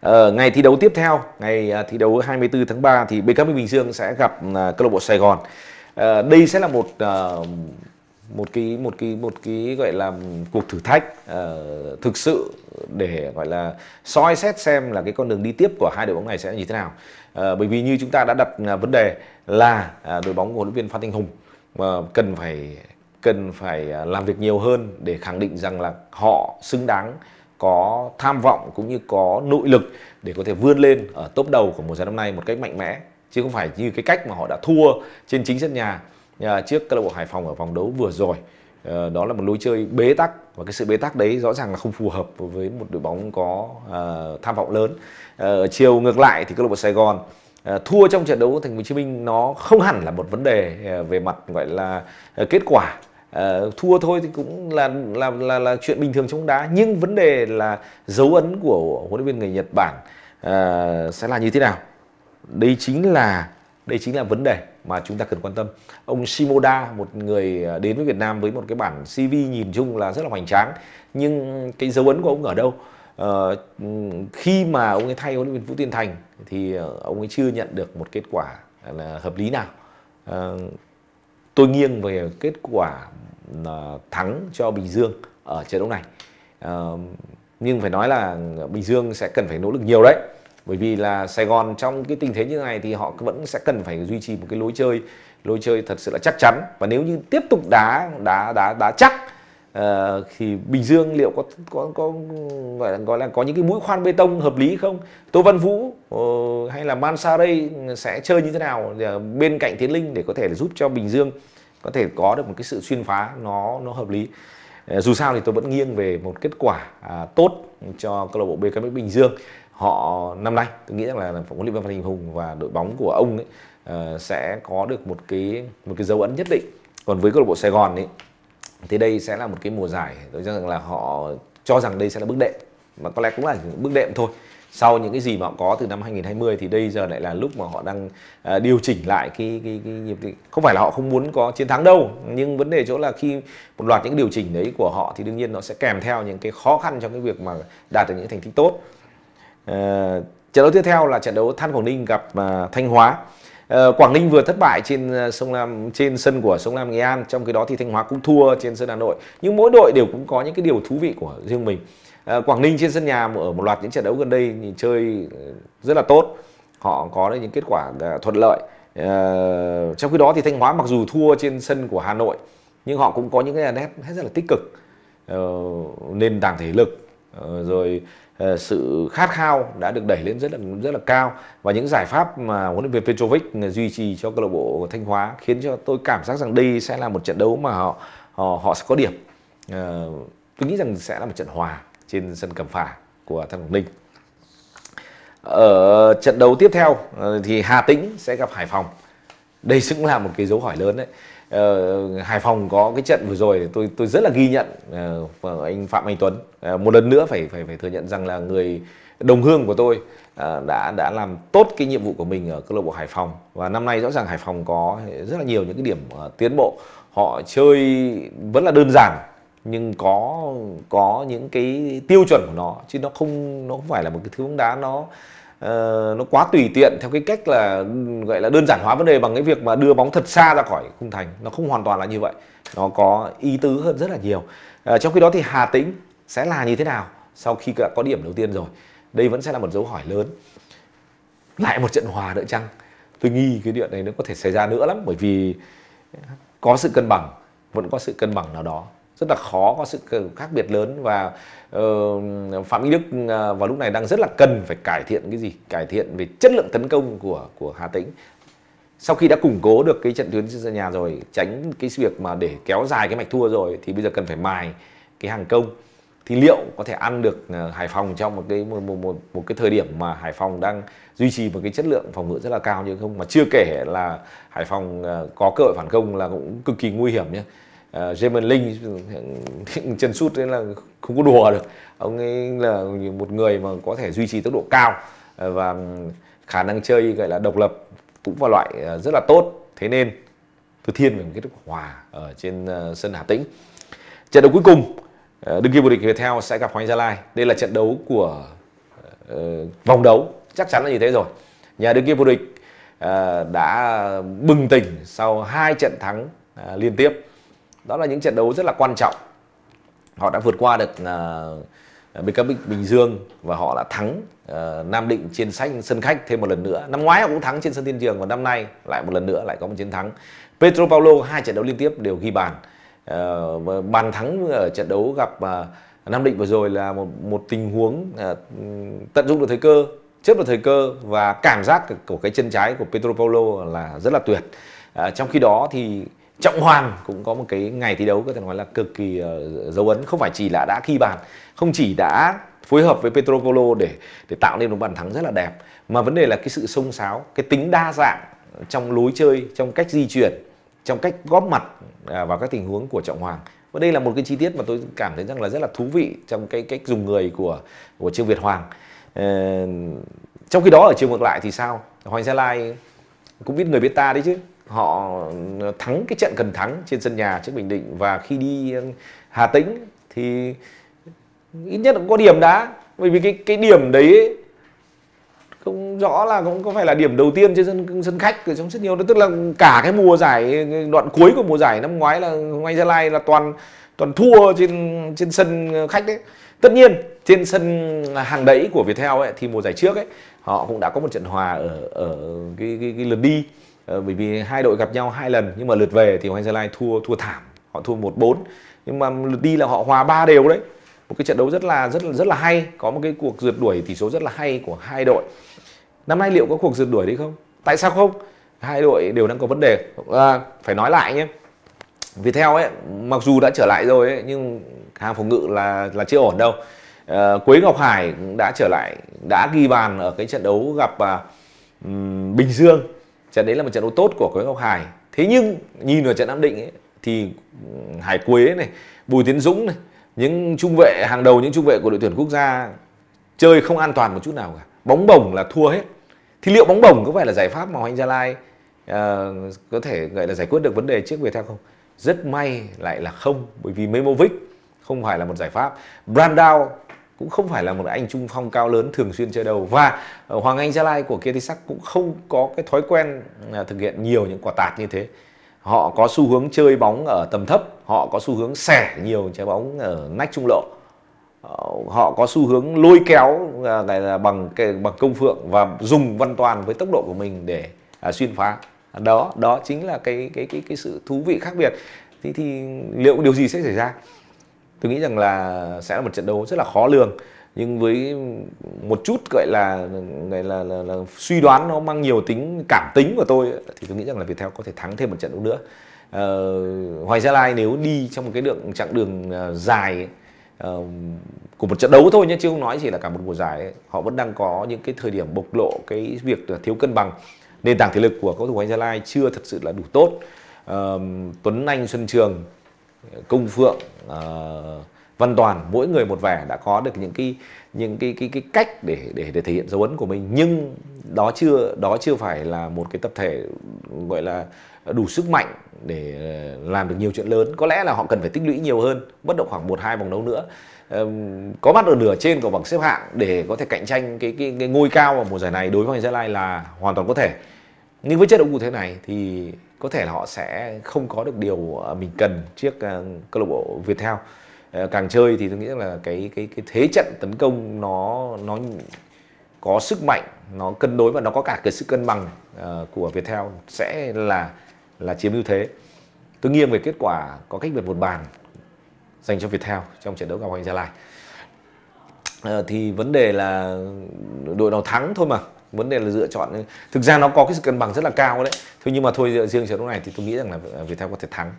Ờ, ngày thi đấu tiếp theo, ngày à, thi đấu 24 tháng 3 thì BKM Bình Dương sẽ gặp à, câu lạc bộ Sài Gòn. Ờ, đây sẽ là một ờ, một cái một cái một cái gọi là cuộc thử thách uh, thực sự để gọi là soi xét xem là cái con đường đi tiếp của hai đội bóng này sẽ như thế nào uh, bởi vì như chúng ta đã đặt uh, vấn đề là uh, đội bóng của huấn luyện viên Phan Thanh Hùng uh, cần phải cần phải làm việc nhiều hơn để khẳng định rằng là họ xứng đáng có tham vọng cũng như có nội lực để có thể vươn lên ở top đầu của mùa giải năm nay một cách mạnh mẽ chứ không phải như cái cách mà họ đã thua trên chính sân nhà à, trước câu lạc bộ Hải Phòng ở vòng đấu vừa rồi ờ, đó là một lối chơi bế tắc và cái sự bế tắc đấy rõ ràng là không phù hợp với một đội bóng có uh, tham vọng lớn uh, chiều ngược lại thì câu lạc bộ Sài Gòn uh, thua trong trận đấu của Thành phố Hồ Chí Minh nó không hẳn là một vấn đề uh, về mặt gọi là uh, kết quả uh, thua thôi thì cũng là là là là chuyện bình thường trong đá nhưng vấn đề là dấu ấn của huấn luyện viên người Nhật Bản uh, sẽ là như thế nào đây chính là đây chính là vấn đề mà chúng ta cần quan tâm ông Shimoda một người ờ, đến với Việt Nam với một cái bản CV nhìn chung là rất là hoành tráng nhưng cái dấu ấn của ông ở đâu Uh, khi mà ông ấy thay huấn luyện viên Vũ Tiên Thành thì ông ấy chưa nhận được một kết quả là hợp lý nào uh, tôi nghiêng về kết quả ờ, thắng cho Bình Dương ở trận đấu này. Ờ, nhưng phải nói là Bình Dương sẽ cần phải nỗ lực nhiều đấy bởi vì là Sài Gòn trong cái tình thế như này thì họ vẫn sẽ cần phải duy trì một cái lối chơi lối chơi thật sự là chắc chắn và nếu như tiếp tục đá đá đá đá chắc à, thì Bình Dương liệu có có có gọi là gọi là có những cái mũi khoan bê tông hợp lý không? Tô Văn Vũ uh, hay là Mansarey sẽ chơi như thế nào ờ, bên cạnh Tiến Linh để có thể giúp cho Bình Dương có thể có được một cái sự xuyên phá nó nó hợp lý. À, dù sao thì tôi vẫn nghiêng về một kết quả à, tốt cho câu lạc bộ BKM Bình Dương. Họ năm nay tôi nghĩ rằng là phòng huấn luyện viên Phan Đình Hùng và đội bóng của ông ấy, uh, sẽ có được một cái một cái dấu ấn nhất định. Còn với câu lạc bộ Sài Gòn ấy thì đây sẽ là một cái mùa giải tôi cho rằng là họ cho rằng đây sẽ là bước đệm mà có lẽ cũng là bước đệm thôi sau những cái gì mà họ có từ năm 2020 thì đây giờ lại là lúc mà họ đang uh, điều chỉnh lại cái, cái, cái nhịp không phải là họ không muốn có chiến thắng đâu nhưng vấn đề chỗ là khi một loạt những điều chỉnh đấy của họ thì đương nhiên nó sẽ kèm theo những cái khó khăn trong cái việc mà đạt được những thành tích tốt uh, trận đấu tiếp theo là trận đấu Than Quảng Ninh gặp uh, Thanh Hóa Ờ, Quảng Ninh vừa thất bại trên ờ, sông Lam trên sân của sông Lam Nghệ An trong khi đó thì Thanh Hóa cũng thua trên sân Hà Nội nhưng mỗi đội đều cũng có những cái điều thú vị của riêng mình ờ, Quảng Ninh trên sân nhà ở một loạt những trận đấu gần đây thì chơi rất là tốt họ có được những kết quả thuận lợi trong khi đó thì Thanh Hóa mặc dù thua trên sân của Hà Nội nhưng họ cũng có những cái nét rất là tích cực nền tảng thể lực Ờ, rồi ờ, sự khát khao đã được đẩy lên rất là rất là cao và những giải pháp mà huấn luyện viên Petrovic duy trì cho câu lạc bộ Thanh Hóa khiến cho tôi cảm giác rằng đây sẽ là một trận đấu mà họ họ, họ sẽ có điểm. Ờ, tôi nghĩ rằng sẽ là một trận hòa trên sân Cẩm Phả của Thanh Quảng Ninh. Ở trận đấu tiếp theo thì Hà Tĩnh sẽ gặp Hải Phòng. Đây cũng là một cái dấu hỏi lớn đấy Ờ, Hải Phòng có cái trận vừa rồi tôi tôi rất là ghi nhận ờ, anh Phạm Anh Tuấn ờ, một lần nữa phải phải phải thừa nhận rằng là người đồng hương của tôi đã đã làm tốt cái nhiệm vụ của mình ở câu lạc bộ Hải Phòng và năm nay rõ ràng Hải Phòng có rất là nhiều những cái điểm tiến bộ họ chơi vẫn là đơn giản nhưng có có những cái tiêu chuẩn của nó chứ nó không nó không phải là một cái thứ bóng đá nó Ờ, nó quá tùy tiện theo cái cách là gọi là đơn giản hóa vấn đề bằng cái việc mà đưa bóng thật xa ra khỏi khung thành nó không hoàn toàn là như vậy nó có ý tứ hơn rất là nhiều à, trong khi đó thì Hà Tĩnh sẽ là như thế nào sau khi đã có điểm đầu tiên rồi đây vẫn sẽ là một dấu hỏi lớn lại một trận hòa nữa chăng tôi nghi cái chuyện này nó có thể xảy ra nữa lắm bởi vì có sự cân bằng vẫn có sự cân bằng nào đó rất là khó có sự khác biệt lớn và uh, Phạm Minh Đức uh, vào lúc này đang rất là cần phải cải thiện cái gì cải thiện về chất lượng tấn công của của Hà Tĩnh sau khi đã củng cố được cái trận tuyến sân nhà rồi tránh cái việc mà để kéo dài cái mạch thua rồi thì bây giờ cần phải mài cái hàng công thì liệu có thể ăn được ờ, Hải Phòng trong một cái một, một, một, một cái thời điểm mà Hải Phòng đang duy trì một cái chất lượng phòng ngự rất là cao như không mà chưa kể là Hải Phòng có cơ hội phản công là cũng cực kỳ nguy hiểm nhé uh, Linh chân sút nên là không có đùa được ông ấy là một người mà có thể duy trì tốc độ cao ờ, và khả năng chơi gọi là độc lập cũng vào loại ờ, rất là tốt thế nên tôi thiên về một kết hòa ở trên sân Hà Tĩnh trận đấu cuối cùng đương kim vô địch Viettel sẽ gặp Hoàng Gia Lai đây là trận đấu của uh, vòng đấu chắc chắn là như thế rồi nhà đương kim vô địch uh, đã bừng tỉnh sau hai trận thắng uh, liên tiếp đó là những trận đấu rất là quan trọng họ đã vượt qua được uh, à, BKB Bình Dương và họ đã thắng uh, Nam Định trên sách sân khách thêm một lần nữa năm ngoái họ cũng thắng trên sân Thiên Trường và năm nay lại một lần nữa lại có một chiến thắng Petro Paulo hai trận đấu liên tiếp đều ghi bàn uh, bàn thắng ở trận đấu gặp uh, Nam Định vừa rồi là một một tình huống uh, tận dụng được thời cơ chớp được thời cơ và cảm giác của cái chân trái của Petro Paulo là rất là tuyệt uh, trong khi đó thì Trọng Hoàng cũng có một cái ngày thi đấu có thể nói là cực kỳ ờ, dấu ấn không phải chỉ là đã ghi bàn, không chỉ đã phối hợp với Petro Colo để để tạo nên một bàn thắng rất là đẹp mà vấn đề là cái sự xông xáo, cái tính đa dạng trong lối chơi, trong cách di chuyển, trong cách góp mặt à, vào các tình huống của Trọng Hoàng. Và đây là một cái chi tiết mà tôi cảm thấy rằng là rất là thú vị trong cái cách dùng người của của Trương Việt Hoàng. Ờ, trong khi đó ở chiều ngược lại thì sao? Hoàng Gia Lai cũng biết người biết ta đấy chứ họ thắng cái trận cần thắng trên sân nhà trước Bình Định và khi đi ừ, Hà Tĩnh thì ít nhất cũng có điểm đã bởi vì cái cái điểm đấy ấy, không rõ là cũng có phải là điểm đầu tiên trên sân sân khách ở trong rất nhiều đó tức là cả cái mùa giải đoạn cuối của mùa giải năm ngoái là ngoài Gia Lai là toàn toàn thua trên trên sân khách đấy tất nhiên trên sân hàng đẫy của Viettel ấy thì mùa giải trước ấy họ cũng đã có một trận hòa ở ở cái cái, cái lượt đi Ờ, bởi vì hai đội gặp nhau hai lần nhưng mà lượt về thì Hoàng Gia Lai thua thua thảm họ thua 1-4 nhưng mà lượt đi là họ hòa ba đều đấy một cái trận đấu rất là rất là rất là hay có một cái cuộc rượt đuổi tỷ số rất là hay của hai đội năm nay liệu có cuộc rượt đuổi đấy không tại sao không hai đội đều đang có vấn đề à, phải nói lại nhé Viettel ấy mặc dù đã trở lại rồi ấy, nhưng hàng phòng ngự là là chưa ổn đâu à, Quế Ngọc Hải đã trở lại đã ghi bàn ở cái trận đấu gặp à, Bình Dương trận đấy là một trận đấu tốt của Quế Ngọc Hải thế nhưng nhìn vào trận Nam Định ấy, thì Hải Quế này Bùi Tiến Dũng này những trung vệ hàng đầu những trung vệ của đội tuyển quốc gia chơi không an toàn một chút nào cả bóng bổng là thua hết thì liệu bóng bổng có phải là giải pháp mà Hoàng Gia Lai uh, có thể gọi là giải quyết được vấn đề trước về theo không rất may lại là không bởi vì Memovic không phải là một giải pháp Brandao cũng không phải là một anh trung phong cao lớn thường xuyên chơi đầu và ờ, Hoàng Anh Gia Lai của kia Kitisak cũng không có cái thói quen à, thực hiện nhiều những quả tạt như thế họ có xu hướng chơi bóng ở tầm thấp họ có xu hướng xẻ nhiều trái bóng ở nách trung lộ ờ, họ có xu hướng lôi kéo à, là bằng bằng công phượng và dùng văn toàn với tốc độ của mình để à, xuyên phá đó đó chính là cái cái cái cái sự thú vị khác biệt thì thì liệu điều gì sẽ xảy ra tôi nghĩ rằng là sẽ là một trận đấu rất là khó lường nhưng với một chút gọi là gọi là, là, là suy đoán nó mang nhiều tính cảm tính của tôi thì tôi nghĩ rằng là Viettel có thể thắng thêm một trận đấu nữa. Ờ, Hoài Gia Lai nếu đi trong một cái đường chặng đường ờ, dài uh, của một trận đấu thôi nhé chứ không nói chỉ là cả một mùa giải ấy. họ vẫn đang có những cái thời điểm bộc lộ cái việc thiếu cân bằng nền tảng thể lực của cầu thủ hoàng Gia Lai chưa thật sự là đủ tốt. Uh, Tuấn Anh Xuân Trường Công Phượng, uh, Văn Toàn mỗi người một vẻ đã có được những cái những cái cái cái cách để để để thể hiện dấu ấn của mình nhưng đó chưa đó chưa phải là một cái tập thể gọi là đủ sức mạnh để ờ, làm được nhiều chuyện lớn có lẽ là họ cần phải tích lũy nhiều hơn bất động khoảng một hai vòng đấu nữa có mặt ở nửa trên của bảng xếp hạng để có thể cạnh tranh cái cái, cái ngôi cao vào mùa giải này đối với Hoàng Gia Lai là hoàn toàn có thể nhưng với chất đậu u thế này thì có thể là họ sẽ không có được điều ờ, mình cần trước ờ, câu lạc bộ Viettel ờ, càng chơi thì tôi nghĩ là cái cái cái thế trận tấn công nó nó có sức mạnh nó cân đối và nó có cả cái sự cân bằng uh, của Viettel sẽ là là chiếm ưu thế tôi nghiêng về kết quả có cách biệt một bàn dành cho Viettel trong trận đấu gặp Hoàng Gia Lai uh, thì vấn đề là đội nào thắng thôi mà vấn đề là lựa chọn thực ra nó có cái sự cân bằng rất là cao đấy Thôi nhưng mà thôi riêng trận đấu này thì tôi nghĩ rằng là Việt Viettel có thể thắng